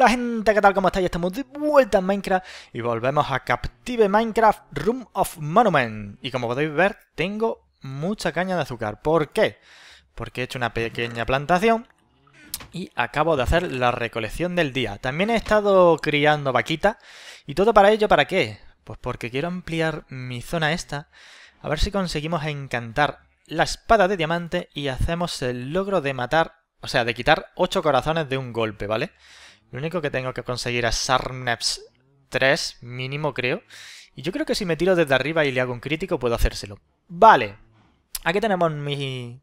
Hola gente, ¿qué tal? ¿Cómo estáis? Estamos de vuelta en Minecraft y volvemos a Captive Minecraft Room of Monument. Y como podéis ver, tengo mucha caña de azúcar. ¿Por qué? Porque he hecho una pequeña plantación y acabo de hacer la recolección del día. También he estado criando vaquita y todo para ello, ¿para qué? Pues porque quiero ampliar mi zona esta, a ver si conseguimos encantar la espada de diamante y hacemos el logro de matar, o sea, de quitar 8 corazones de un golpe, ¿vale? vale lo único que tengo que conseguir es Sarneps 3, mínimo creo. Y yo creo que si me tiro desde arriba y le hago un crítico puedo hacérselo. Vale. Aquí tenemos mi...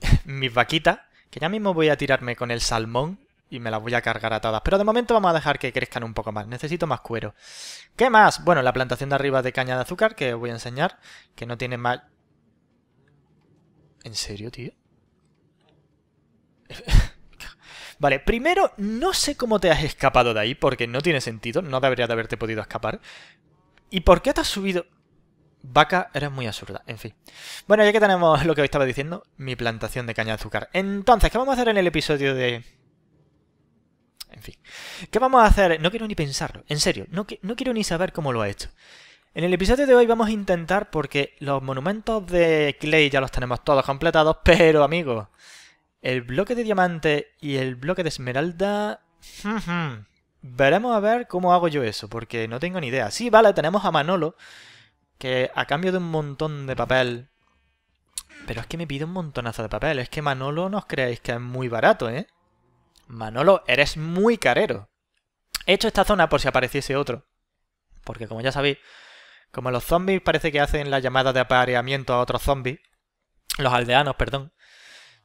mis vaquitas. Que ya mismo voy a tirarme con el salmón y me las voy a cargar a todas. Pero de momento vamos a dejar que crezcan un poco más. Necesito más cuero. ¿Qué más? Bueno, la plantación de arriba de caña de azúcar que os voy a enseñar. Que no tiene mal ¿En serio, tío? Vale, primero, no sé cómo te has escapado de ahí, porque no tiene sentido, no debería de haberte podido escapar. ¿Y por qué te has subido? Vaca, eres muy absurda, en fin. Bueno, ya que tenemos lo que os estaba diciendo, mi plantación de caña de azúcar. Entonces, ¿qué vamos a hacer en el episodio de...? En fin. ¿Qué vamos a hacer? No quiero ni pensarlo, en serio, no, no quiero ni saber cómo lo ha hecho. En el episodio de hoy vamos a intentar, porque los monumentos de Clay ya los tenemos todos completados, pero amigos... El bloque de diamante y el bloque de esmeralda... Veremos a ver cómo hago yo eso, porque no tengo ni idea. Sí, vale, tenemos a Manolo, que a cambio de un montón de papel... Pero es que me pide un montonazo de papel. Es que Manolo no os creáis que es muy barato, ¿eh? Manolo, eres muy carero. He hecho esta zona por si apareciese otro. Porque como ya sabéis, como los zombies parece que hacen la llamada de apareamiento a otros zombies, los aldeanos, perdón,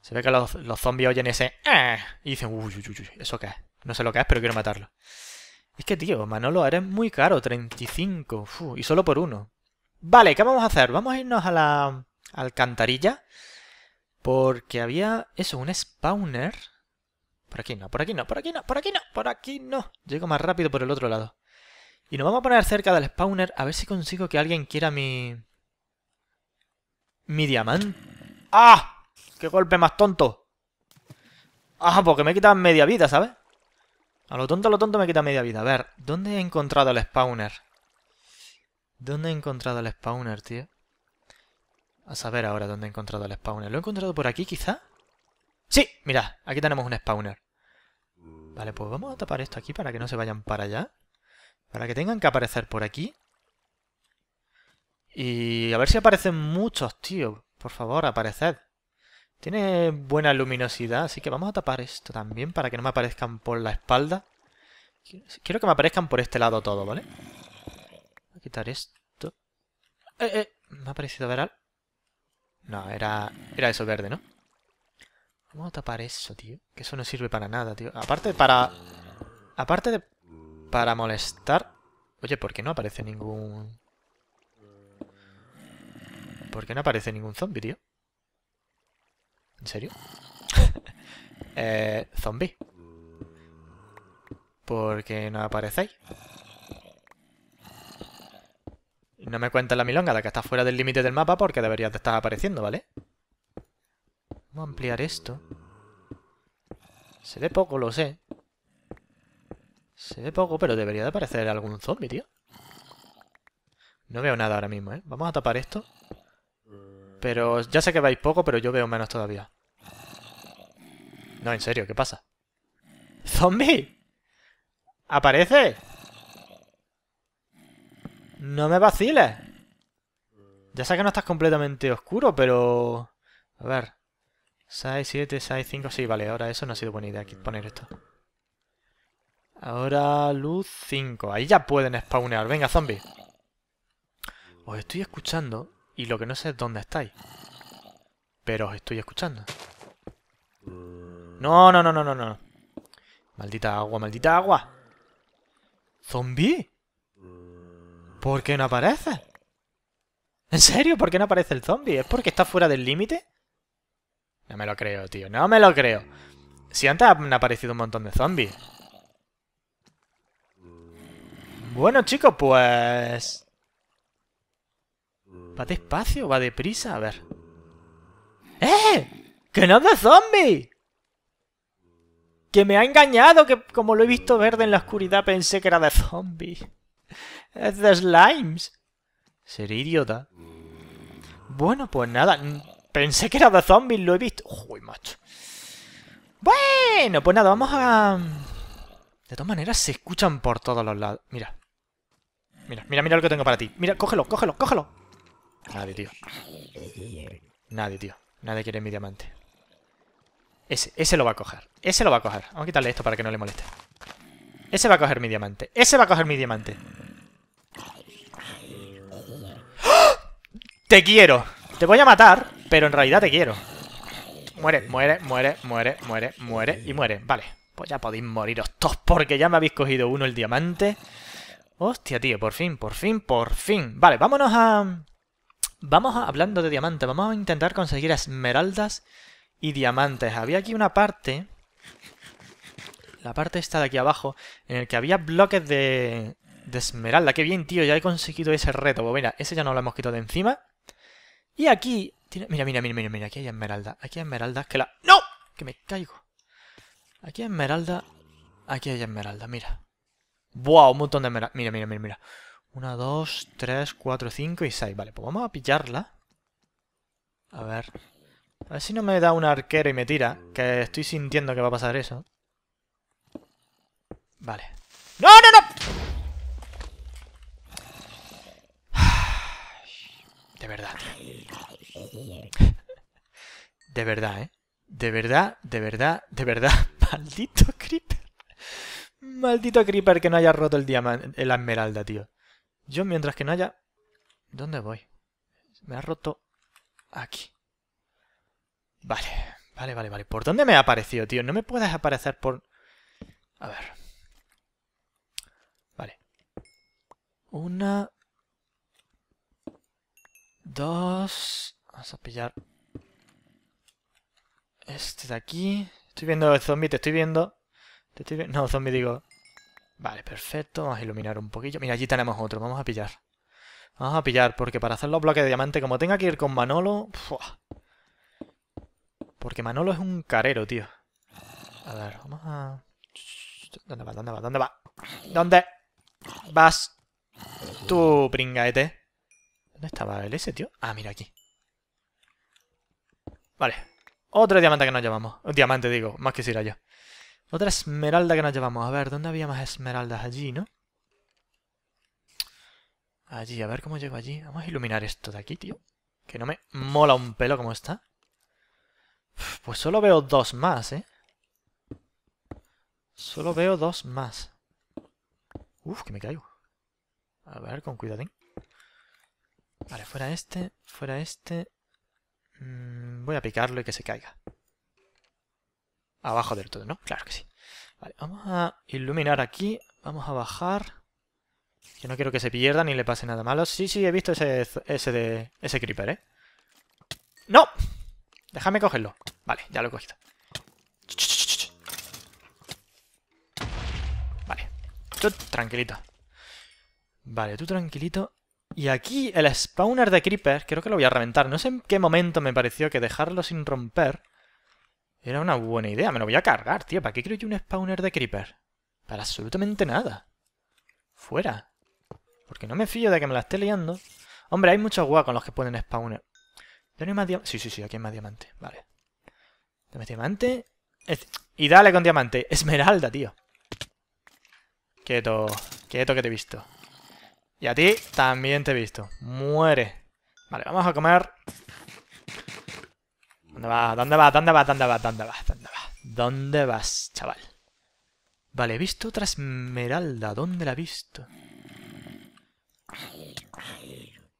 se ve que los, zombies oyen ese... ¡Ah! Y dicen, uy, uy, uy, uy, ¿eso qué es? No sé lo que es, pero quiero matarlo. Es que, tío, Manolo, eres muy caro, 35. Uf, y solo por uno. Vale, ¿qué vamos a hacer? Vamos a irnos a la alcantarilla. Porque había, eso, un spawner. Por aquí no, por aquí no, por aquí no, por aquí no, por aquí no. Llego más rápido por el otro lado. Y nos vamos a poner cerca del spawner a ver si consigo que alguien quiera mi... Mi diamante. ¡Ah! ¡Qué golpe más tonto! Ah, porque me quitan media vida, ¿sabes? A lo tonto, a lo tonto me quita media vida. A ver, ¿dónde he encontrado el spawner? ¿Dónde he encontrado el spawner, tío? A saber ahora dónde he encontrado el spawner. ¿Lo he encontrado por aquí, quizá? ¡Sí! mira, aquí tenemos un spawner. Vale, pues vamos a tapar esto aquí para que no se vayan para allá. Para que tengan que aparecer por aquí. Y a ver si aparecen muchos, tío. Por favor, apareced. Tiene buena luminosidad, así que vamos a tapar esto también para que no me aparezcan por la espalda. Quiero que me aparezcan por este lado todo, ¿vale? Voy a quitar esto. Eh, eh, me ha parecido ver No, era, era eso verde, ¿no? Vamos a tapar eso, tío. Que eso no sirve para nada, tío. Aparte para... Aparte de... Para molestar... Oye, ¿por qué no aparece ningún... ¿Por qué no aparece ningún zombie, tío? ¿En serio? eh, zombie. ¿Por qué no aparecéis? No me cuenta la milonga la que está fuera del límite del mapa porque debería de estar apareciendo, ¿vale? Vamos a ampliar esto. Se ve poco, lo sé. Se ve poco, pero debería de aparecer algún zombie, tío. No veo nada ahora mismo, ¿eh? Vamos a tapar esto. Pero ya sé que vais poco, pero yo veo menos todavía. No, en serio, ¿qué pasa? ¡Zombie! ¡Aparece! ¡No me vaciles! Ya sé que no estás completamente oscuro, pero... A ver... 6, 7, 6, 5... Sí, vale, ahora eso no ha sido buena idea aquí poner esto. Ahora luz 5. Ahí ya pueden spawnear. Venga, zombie. Os estoy escuchando y lo que no sé es dónde estáis. Pero os estoy escuchando. No, no, no, no, no, no. Maldita agua, maldita agua. Zombi. ¿Por qué no aparece? ¿En serio? ¿Por qué no aparece el zombie? ¿Es porque está fuera del límite? No me lo creo, tío. No me lo creo. Si antes han aparecido un montón de zombies. Bueno, chicos, pues... ¿Va despacio? ¿Va deprisa? A ver. ¡Eh! ¡Que no es de zombie! ¡Que me ha engañado! Que como lo he visto verde en la oscuridad pensé que era de zombie. Es de slimes. Seré idiota. Bueno, pues nada. Pensé que era de zombies, lo he visto. Uy, macho. Bueno, pues nada, vamos a... De todas maneras, se escuchan por todos los lados. Mira. Mira, mira, mira lo que tengo para ti. Mira, cógelo, cógelo, cógelo. Nadie, tío. Nadie, tío. Nadie quiere mi diamante. Ese, ese lo va a coger. Ese lo va a coger. Vamos a quitarle esto para que no le moleste. Ese va a coger mi diamante. Ese va a coger mi diamante. ¡Ah! Te quiero. Te voy a matar, pero en realidad te quiero. Muere, muere, muere, muere, muere, muere y muere. Vale, pues ya podéis moriros todos porque ya me habéis cogido uno el diamante. Hostia, tío, por fin, por fin, por fin. Vale, vámonos a... Vamos hablando de diamantes, vamos a intentar conseguir esmeraldas y diamantes. Había aquí una parte, la parte esta de aquí abajo, en el que había bloques de, esmeralda. ¡Qué bien, tío! Ya he conseguido ese reto. Pues mira, ese ya no lo hemos quitado de encima. Y aquí... Mira, mira, mira, mira, mira. Aquí hay esmeralda. Aquí hay esmeralda. Que la... ¡No! Que me caigo. Aquí hay esmeralda. Aquí hay esmeralda, mira. ¡Wow! Un montón de esmeralda. Mira, mira, mira, mira. 1, 2, 3, 4, 5 y 6. Vale, pues vamos a pillarla. A ver. A ver si no me da un arquero y me tira. Que estoy sintiendo que va a pasar eso. Vale. ¡No, no, no! De verdad. De verdad, ¿eh? De verdad, de verdad, de verdad. Maldito creeper. Maldito creeper que no haya roto el diamante, la esmeralda, tío. Yo mientras que no haya... ¿Dónde voy? Me ha roto aquí. Vale, vale, vale, vale. ¿Por dónde me ha aparecido, tío? No me puedes aparecer por... A ver. Vale. Una... Dos... Vamos a pillar... Este de aquí... Estoy viendo el zombie, te estoy viendo... Te estoy viendo... No, zombie digo... Vale, perfecto. Vamos a iluminar un poquillo. Mira, allí tenemos otro. Vamos a pillar. Vamos a pillar, porque para hacer los bloques de diamante, como tenga que ir con Manolo... Porque Manolo es un carero, tío. A ver, vamos a... ¿Dónde va? ¿Dónde va? ¿Dónde va? ¿Dónde vas tú, pringaete? ¿Dónde estaba el ese, tío? Ah, mira aquí. Vale. Otro diamante que nos llevamos. diamante, digo. Más que era yo. Otra esmeralda que nos llevamos. A ver, ¿dónde había más esmeraldas? Allí, ¿no? Allí, a ver cómo llego allí. Vamos a iluminar esto de aquí, tío. Que no me mola un pelo como está. Pues solo veo dos más, ¿eh? Solo veo dos más. Uf, que me caigo. A ver, con cuidadín. Vale, fuera este, fuera este. Mm, voy a picarlo y que se caiga. Abajo del todo, ¿no? Claro que sí. Vale, vamos a iluminar aquí. Vamos a bajar. Yo no quiero que se pierda ni le pase nada malo. Sí, sí, he visto ese, ese, de, ese creeper, ¿eh? ¡No! Déjame cogerlo. Vale, ya lo he cogido. Vale. Tú tranquilito. Vale, tú tranquilito. Y aquí el spawner de creeper, creo que lo voy a reventar. No sé en qué momento me pareció que dejarlo sin romper era una buena idea, me lo voy a cargar, tío. ¿Para qué creo yo un spawner de creeper? Para absolutamente nada. Fuera. Porque no me fío de que me la esté liando. Hombre, hay muchos con los que pueden spawner. yo no más diamante? Sí, sí, sí, aquí hay más diamante. Vale. Dame diamante. Y dale con diamante. Esmeralda, tío. Quieto. Quieto que te he visto. Y a ti también te he visto. Muere. Vale, vamos a comer ¿Dónde vas? ¿Dónde vas? ¿Dónde vas? ¿Dónde vas? ¿Dónde vas? ¿Dónde vas? ¿Dónde vas, chaval? Vale, he visto otra esmeralda. ¿Dónde la he visto?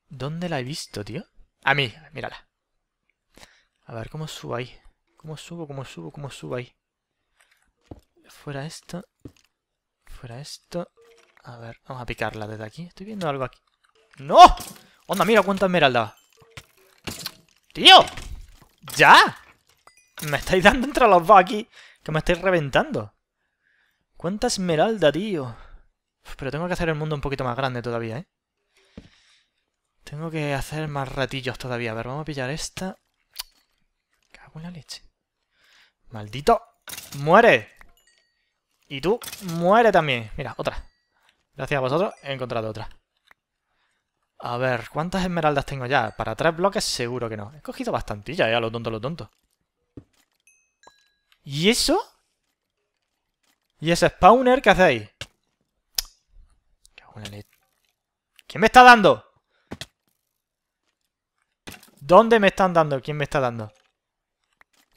¿Dónde la he visto, tío? A mí, mírala. A ver, ¿cómo subo ahí? ¿Cómo subo? ¿Cómo subo? ¿Cómo subo ahí? Fuera esto. Fuera esto. A ver, vamos a picarla desde aquí. Estoy viendo algo aquí. ¡No! ¡Onda, mira cuánta esmeralda! ¡Tío! ¡Ya! Me estáis dando entre los dos aquí, que me estáis reventando. ¡Cuánta esmeralda, tío! Pero tengo que hacer el mundo un poquito más grande todavía, ¿eh? Tengo que hacer más ratillos todavía. A ver, vamos a pillar esta. Cago en la leche. ¡Maldito! ¡Muere! Y tú, muere también. Mira, otra. Gracias a vosotros he encontrado otra. A ver, ¿cuántas esmeraldas tengo ya? Para tres bloques seguro que no. He cogido bastantilla, eh, a lo tonto, a lo ¿Y eso? ¿Y ese spawner qué hacéis? ¿Quién me está dando? ¿Dónde me están dando? ¿Quién me está dando?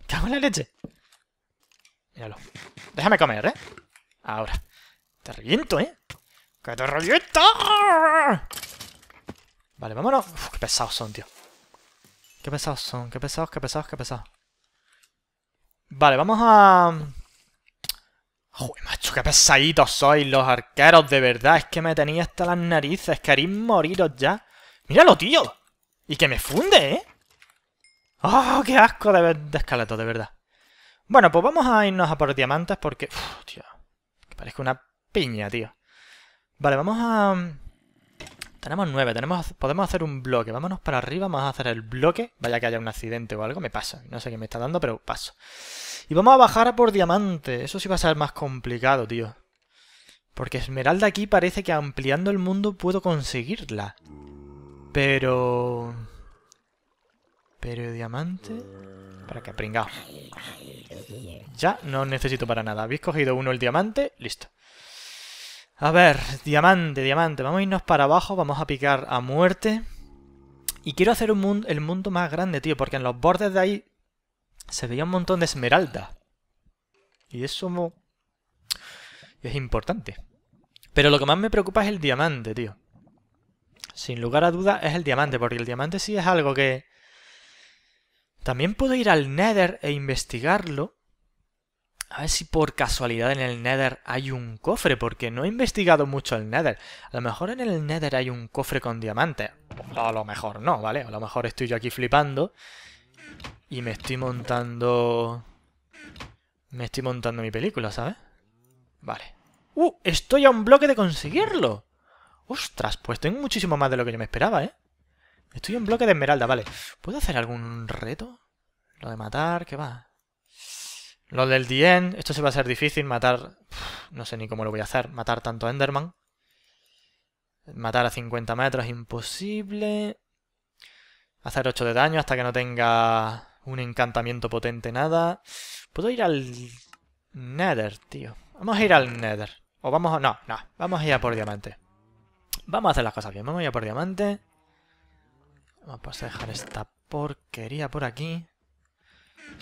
Cago en la leche. Míralo. Déjame comer, ¿eh? Ahora. Te reviento, ¿eh? ¡Que te reviento! Vale, vámonos. Uf, qué pesados son, tío. Qué pesados son, qué pesados, qué pesados, qué pesados. Vale, vamos a... ¡Uy, mm, macho, qué pesaditos sois los arqueros, de verdad. Es que me tenía hasta las narices. Queréis moriros ya. ¡Míralo, tío! Y que me funde, ¿eh? ¡Oh, qué asco de, escalato, de verdad! Bueno, pues vamos a irnos a por diamantes porque... Uf, tío. Que parezca una piña, tío. Vale, vamos a... Mm, tenemos nueve, tenemos, podemos hacer un bloque. Vámonos para arriba, vamos a hacer el bloque. Vaya que haya un accidente o algo, me pasa. No sé qué me está dando, pero paso. Y vamos a bajar por diamante. Eso sí va a ser más complicado, tío. Porque esmeralda aquí parece que ampliando el mundo puedo conseguirla. Pero... Pero diamante... Para que pringao. Ya no necesito para nada. Habéis cogido uno el diamante, listo. A ver, diamante, diamante. Vamos a irnos para abajo, vamos a picar a muerte. Y quiero hacer un el mundo más grande, tío, porque en los bordes de ahí se veía un montón de esmeralda. Y eso es importante. Pero lo que más me preocupa es el diamante, tío. Sin lugar a duda es el diamante, porque el diamante sí es algo que... También puedo ir al Nether e investigarlo. A ver si por casualidad en el Nether hay un cofre, porque no he investigado mucho el Nether. A lo mejor en el Nether hay un cofre con diamantes. A lo mejor no, ¿vale? A lo mejor estoy yo aquí flipando. Y me estoy montando... Me estoy montando mi película, ¿sabes? Vale. ¡Uh! Estoy a un bloque de conseguirlo. ¡Ostras! Pues tengo muchísimo más de lo que yo me esperaba, ¿eh? Estoy a un bloque de esmeralda, vale. ¿Puedo hacer algún reto? Lo de matar, ¿qué va? Lo del Dien, esto se va a ser difícil, matar... No sé ni cómo lo voy a hacer, matar tanto Enderman. Matar a 50 metros, imposible. Hacer 8 de daño hasta que no tenga un encantamiento potente, nada. Puedo ir al Nether, tío. Vamos a ir al Nether. O vamos a... No, no, vamos a ir a por diamante. Vamos a hacer las cosas bien, vamos a ir a por diamante. Vamos a dejar esta porquería por aquí.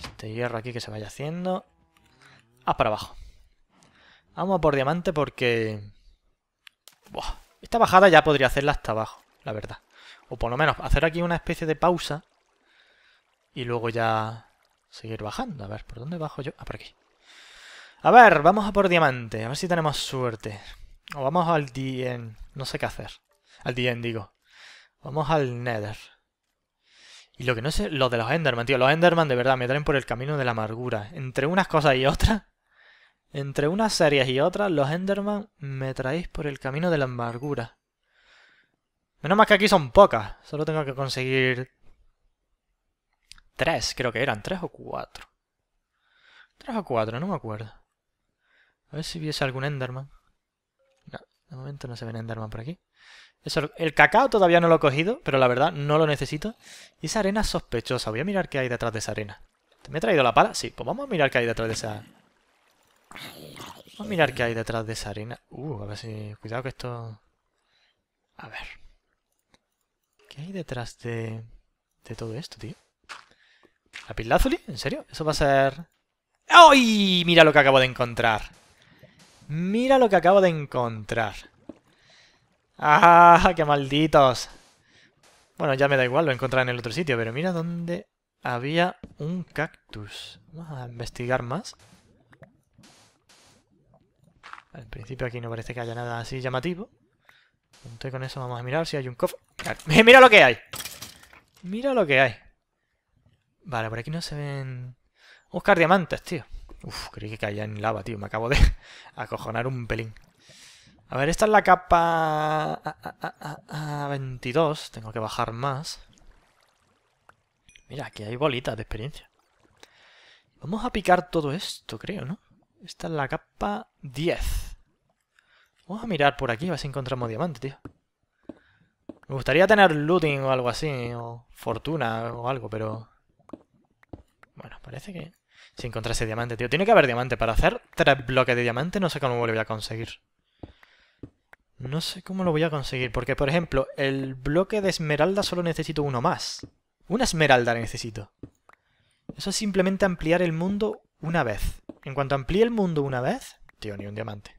Este hierro aquí que se vaya haciendo. Ah, para abajo. Vamos a por diamante porque... Buah. Esta bajada ya podría hacerla hasta abajo, la verdad. O por lo menos hacer aquí una especie de pausa. Y luego ya seguir bajando. A ver, ¿por dónde bajo yo? Ah, por aquí. A ver, vamos a por diamante. A ver si tenemos suerte. O vamos al Dien, No sé qué hacer. Al Dien digo. Vamos al Nether. Y lo que no sé, los de los Enderman, tío. Los Enderman de verdad me traen por el camino de la amargura. Entre unas cosas y otras, entre unas series y otras, los Enderman me traéis por el camino de la amargura. Menos mal que aquí son pocas. Solo tengo que conseguir... Tres, creo que eran. Tres o cuatro. Tres o cuatro, no me acuerdo. A ver si viese algún Enderman. No, de momento no se ven Enderman por aquí el cacao todavía no lo he cogido, pero la verdad no lo necesito. Y esa arena sospechosa. Voy a mirar qué hay detrás de esa arena. ¿Me he traído la pala? Sí, pues vamos a mirar qué hay detrás de esa... Vamos a mirar qué hay detrás de esa arena. Uh, a ver si... Cuidado que esto... A ver. ¿Qué hay detrás de... De todo esto, tío? ¿La pilazuli? ¿En serio? Eso va a ser... ¡Ay! Mira lo que acabo de encontrar. Mira lo que acabo de encontrar. ¡Ah! ¡Qué malditos! Bueno, ya me da igual, lo encontraré en el otro sitio, pero mira dónde había un cactus. Vamos a investigar más. Al principio aquí no parece que haya nada así llamativo. Junto con eso, vamos a mirar si hay un cofre. ¡Mira lo que hay! ¡Mira lo que hay! Vale, por aquí no se ven... Buscar diamantes, tío. Uf, creí que caía en lava, tío. Me acabo de acojonar un pelín. A ver, esta es la capa... A, ah, 22. Ah, ah, Tengo que bajar más. Mira, aquí hay bolitas de experiencia. Vamos a picar todo esto, creo, ¿no? Esta es la capa 10. Vamos a mirar por aquí, a ver si encontramos diamante, tío. Me gustaría tener looting o algo así, o fortuna o algo, pero... Bueno, parece que... Si encontrase diamante, tío. Tiene que haber diamante. Para hacer tres bloques de diamante no sé cómo lo voy a conseguir. No sé cómo lo voy a conseguir, porque por ejemplo, el bloque de esmeralda solo necesito uno más. Una esmeralda necesito. Eso es simplemente ampliar el mundo una vez. En cuanto amplíe el mundo una vez... Tío, ni un diamante.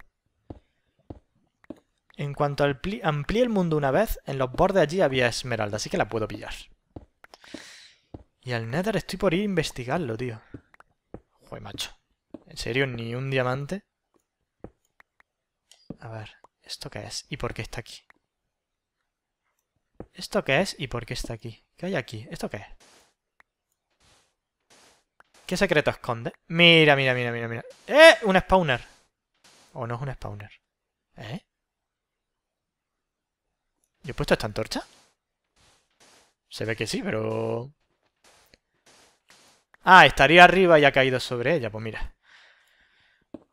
En cuanto amplíe el mundo una vez, en los bordes allí había esmeralda, así que la puedo pillar. Y al Nether estoy por ir a investigarlo, tío. Joder, macho. ¿En serio? ¿Ni un diamante? A ver. ¿Esto qué es? ¿Y por qué está aquí? ¿Esto qué es? ¿Y por qué está aquí? ¿Qué hay aquí? ¿Esto qué es? ¿Qué secreto esconde? Mira, mira, mira, mira, mira. ¡Eh! Un spawner. ¿O no es un spawner? ¿Eh? ¿Yo he puesto esta antorcha? Se ve que sí, pero... Ah, estaría arriba y ha caído sobre ella. Pues mira.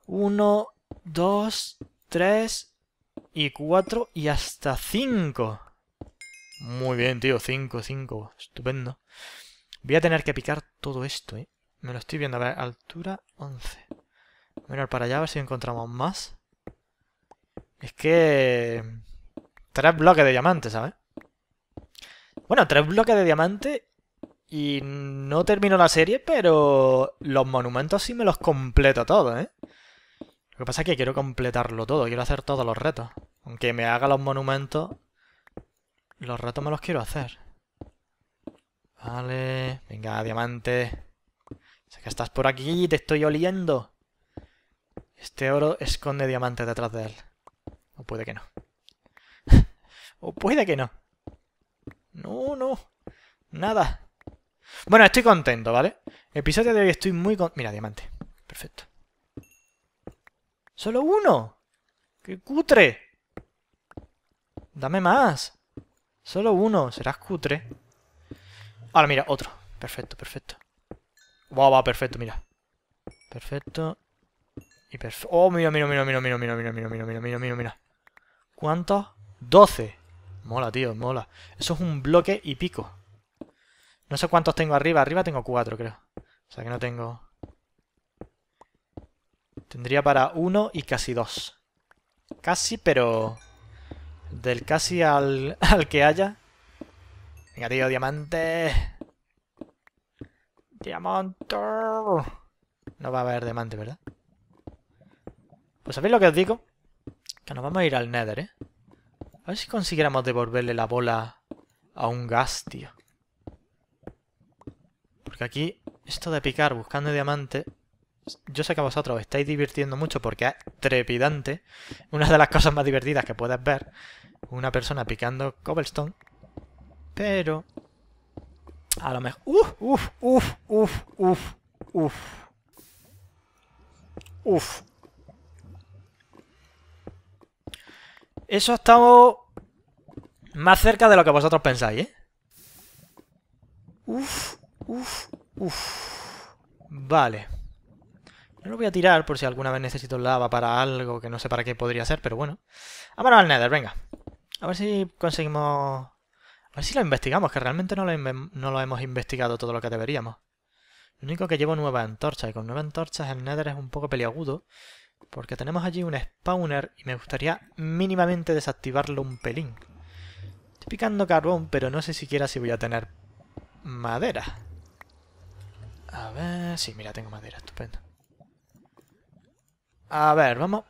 Uno, dos, tres, y 4 y hasta 5. Muy bien, tío, 5, 5. Estupendo. Voy a tener que picar todo esto, ¿eh? Me lo estoy viendo. A ver, altura 11. Menos para allá a ver si encontramos más. Es que... Tres bloques de diamante, ¿sabes? Bueno, tres bloques de diamante y no termino la serie, pero los monumentos sí me los completo todos, ¿eh? Lo que pasa es que quiero completarlo todo, quiero hacer todos los retos. Aunque me haga los monumentos, los retos me los quiero hacer. Vale, venga, diamante. Sé que estás por aquí, y te estoy oliendo. Este oro esconde diamante detrás de él. O puede que no. o puede que no. No, no. Nada. Bueno, estoy contento, ¿vale? episodio de hoy estoy muy contento. Mira, diamante. Perfecto. ¿Solo uno? ¡Qué cutre! Dame más. Solo uno. Serás cutre. Ahora mira, otro. Perfecto, perfecto. Va, va, perfecto, mira. Perfecto. Y perfecto. Oh, mira, mira, mira, mira, mira, mira, mira, mira, mira, mira, mira, mira, mira. ¿Cuántos? 12. Mola, tío, mola. Eso es un bloque y pico. No sé cuántos tengo arriba. Arriba tengo cuatro, creo. O sea que no tengo... Tendría para uno y casi dos. Casi, pero... Del casi al, al que haya. Venga, tío, diamante. Diamante. No va a haber diamante, ¿verdad? Pues sabéis lo que os digo. Que nos vamos a ir al Nether, ¿eh? A ver si consiguiéramos devolverle la bola a un gas, tío. Porque aquí, esto de picar buscando diamante yo sé que vosotros os estáis divirtiendo mucho porque es trepidante. Una de las cosas más divertidas que puedes ver, una persona picando cobblestone. Pero... A lo mejor... ¡Uf! ¡Uf! ¡Uf! ¡Uf! ¡Uf! ¡Uf! ¡Uf! Eso estamos más cerca de lo que vosotros pensáis, ¿eh? ¡Uf! ¡Uf! ¡Uf! Vale. No lo voy a tirar por si alguna vez necesito lava para algo que no sé para qué podría ser, pero bueno. Vámonos al Nether, venga. A ver si conseguimos... A ver si lo investigamos, que realmente no lo, hemos investigado todo lo que deberíamos. Lo único que llevo nueva antorcha, y con nueva antorchas el Nether es un poco peliagudo, porque tenemos allí un spawner y me gustaría mínimamente desactivarlo un pelín. Estoy picando carbón, pero no sé siquiera si voy a tener madera. A ver... Sí, mira, tengo madera, estupendo. A ver, vamos.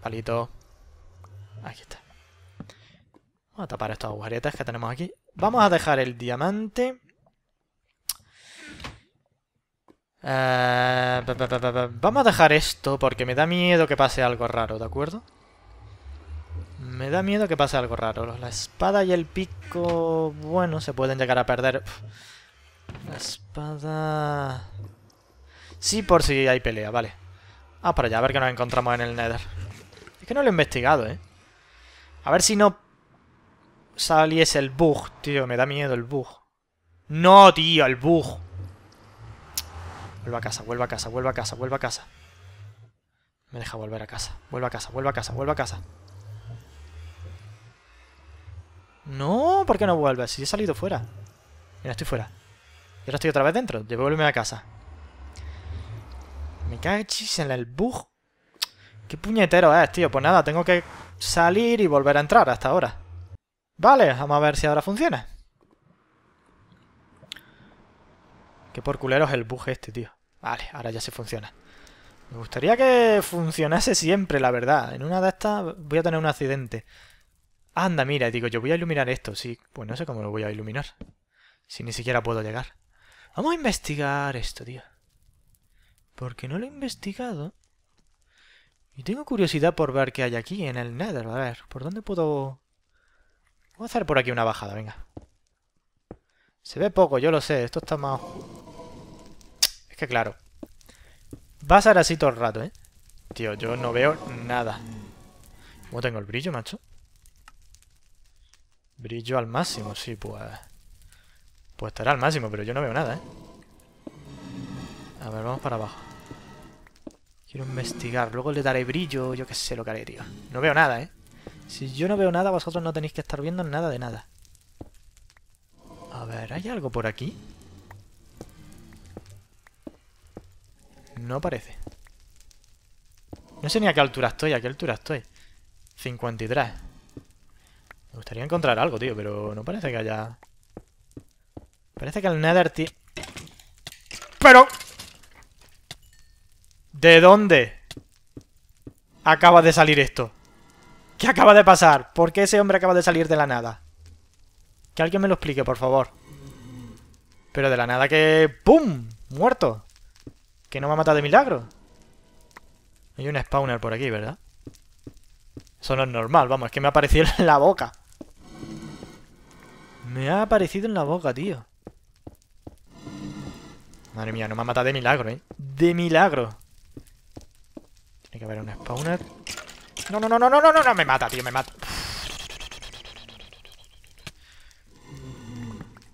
Palito. Aquí está. Vamos a tapar estos agujeretes que tenemos aquí. Vamos a dejar el diamante. Eh, vamos a dejar esto porque me da miedo que pase algo raro, ¿de acuerdo? Me da miedo que pase algo raro. La espada y el pico, bueno, se pueden llegar a perder. La espada... Sí, por si hay pelea, vale. Ah, para allá, a ver qué nos encontramos en el Nether. Es que no lo he investigado, ¿eh? A ver si no saliese el bug, tío. Me da miedo el bug. ¡No, tío! ¡El bug! Vuelvo a casa, vuelvo a casa, vuelvo a casa, vuelvo a casa. Me deja volver a casa. Vuelvo a casa, vuelvo a casa, vuelvo a casa. No, ¿por qué no vuelves? Si he salido fuera. Mira, estoy fuera. Y ahora estoy otra vez dentro. vuelveme a casa cachis en el bug. Qué puñetero es, tío. Pues nada, tengo que salir y volver a entrar hasta ahora. Vale, vamos a ver si ahora funciona. Qué por es el bug este, tío. Vale, ahora ya se funciona. Me gustaría que funcionase siempre, la verdad. En una de estas voy a tener un accidente. Anda, mira, digo, yo voy a iluminar esto. Sí, pues no sé cómo lo voy a iluminar. Si ni siquiera puedo llegar. Vamos a investigar esto, tío. Porque no lo he investigado. Y tengo curiosidad por ver qué hay aquí en el Nether. A ver, ¿por dónde puedo...? Voy a hacer por aquí una bajada, venga. Se ve poco, yo lo sé. Esto está más... Es que claro. Va a ser así todo el rato, ¿eh? Tío, yo no veo nada. ¿Cómo tengo el brillo, macho? Brillo al máximo, sí, pues... Pues estará al máximo, pero yo no veo nada, ¿eh? A ver, vamos para abajo. Quiero investigar. Luego le daré brillo, yo qué sé lo que haré, tío. No veo nada, ¿eh? Si yo no veo nada, vosotros no tenéis que estar viendo nada de nada. A ver, ¿hay algo por aquí? No parece. No sé ni a qué altura estoy, a qué altura estoy. 53. Me gustaría encontrar algo, tío, pero no parece que haya... Parece que el Nether, ¡Pero! ¿De dónde acaba de salir esto? ¿Qué acaba de pasar? ¿Por qué ese hombre acaba de salir de la nada? Que alguien me lo explique, por favor. Pero de la nada que... ¡Pum! Muerto. Que no me ha matado de milagro. Hay un spawner por aquí, ¿verdad? Eso no es normal, vamos, es que me ha aparecido en la boca. Me ha aparecido en la boca, tío. Madre mía, no me ha matado de milagro, ¿eh? De milagro. Hay que haber un spawner. No, no, no, no, no, no, no, no, me mata, tío, me mata.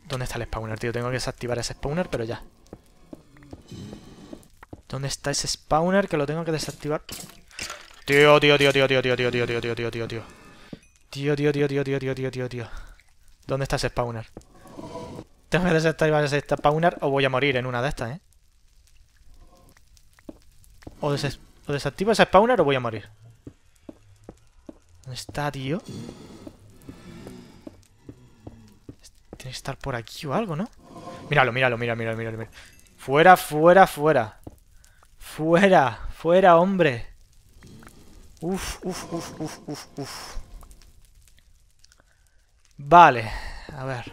¿Dónde está el spawner, tío? Tengo que desactivar ese spawner, pero ya. ¿Dónde está ese spawner que lo tengo que desactivar? Tío, tío, tío, tío, tío, tío, tío, tío, tío, tío, tío, tío, tío. Tío, tío, tío, tío, tío, tío, tío, tío, ¿Dónde está ese spawner? Tengo que desactivar ese spawner o voy a morir en una de estas, ¿eh? O es ¿Lo desactivo esa spawner o voy a morir? ¿Dónde está, tío? Tiene que estar por aquí o algo, ¿no? Míralo, míralo, míralo, míralo, míralo. Fuera, fuera, fuera. Fuera, fuera, hombre. Uf, uf, uf, uf, uf, uf. Vale, a ver.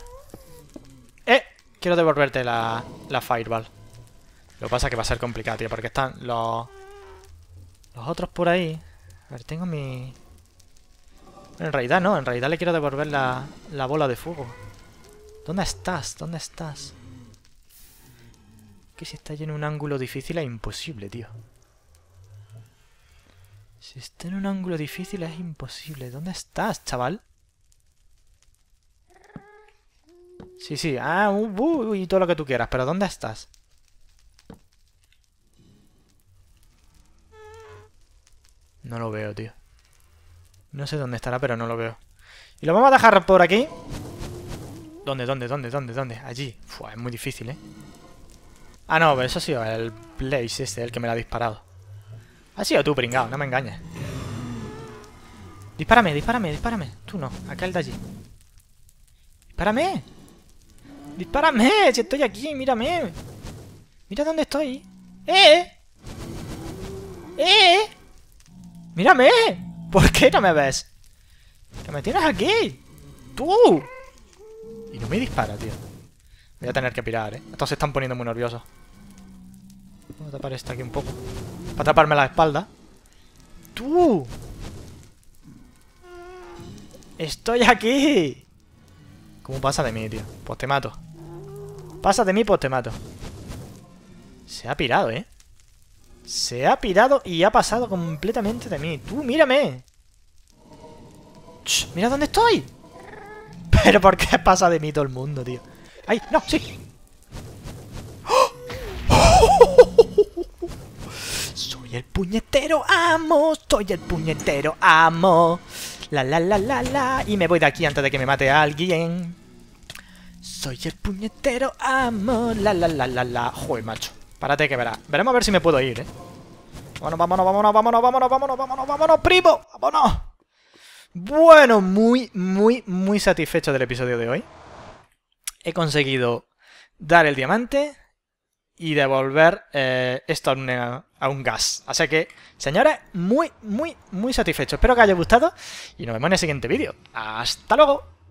¡Eh! Quiero devolverte la, la Fireball. Lo que pasa es que va a ser complicado, tío, porque están los... Los otros por ahí... A ver, tengo mi... en realidad no, en realidad le quiero devolver la, la bola de fuego. ¿Dónde estás? ¿Dónde estás? Que si está en un ángulo difícil es imposible, tío. Si está en un ángulo difícil es imposible. ¿Dónde estás, chaval? Sí, sí. Ah, uh, uh, y todo lo que tú quieras. Pero ¿dónde estás? No lo veo, tío. No sé dónde estará, pero no lo veo. Y lo vamos a dejar por aquí. ¿Dónde, dónde, dónde, dónde, dónde? Allí. Fua, es muy difícil, ¿eh? Ah, no, pero eso ha sido el place este, el que me lo ha disparado. Ha sido tú, pringado, no me engañes. Dispárame, dispárame, dispárame. Tú no, acá el de allí. ¡Dispárame! ¡Dispárame! Si estoy aquí, mírame. Mira dónde estoy. ¡Eh! ¡Eh! ¡Mírame! ¿Por qué no me ves? ¡Que me tienes aquí! ¡Tú! Y no me dispara, tío. Voy a tener que pirar, ¿eh? Estos se están poniendo muy nerviosos. Voy a tapar esta aquí un poco. Para taparme la espalda. ¡Tú! ¡Estoy aquí! ¿Cómo pasa de mí, tío? Pues te mato. Pasa de mí, pues te mato. Se ha pirado, ¿eh? Se ha pirado y ha pasado completamente de mí. ¡Tú, mírame! ¡Mira dónde estoy! Pero ¿por qué pasa de mí todo el mundo, tío? ¡Ay! ¡No! ¡Sí! ¡Soy el puñetero amo! ¡Soy el puñetero amo! La la la la la Y me voy de aquí antes de que me mate alguien Soy el puñetero amo La la la la la Joder, macho Espérate que verá. Veremos a ver si me puedo ir, ¿eh? Vámonos, vámonos, vámonos, vámonos, vámonos, vámonos, vámonos, vámonos, primo. Vámonos. Bueno, muy, muy, muy satisfecho del episodio de hoy. He conseguido dar el diamante y devolver eh, esto a, un gas. Así que, señores, muy, muy, muy satisfecho. Espero que haya gustado y nos vemos en el siguiente vídeo. ¡Hasta luego!